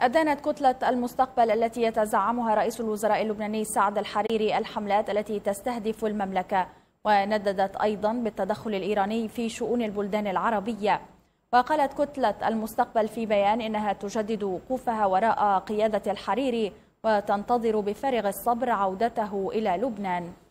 أدانت كتلة المستقبل التي يتزعمها رئيس الوزراء اللبناني سعد الحريري الحملات التي تستهدف المملكة ونددت أيضا بالتدخل الإيراني في شؤون البلدان العربية وقالت كتلة المستقبل في بيان إنها تجدد وقوفها وراء قيادة الحريري وتنتظر بفارغ الصبر عودته إلى لبنان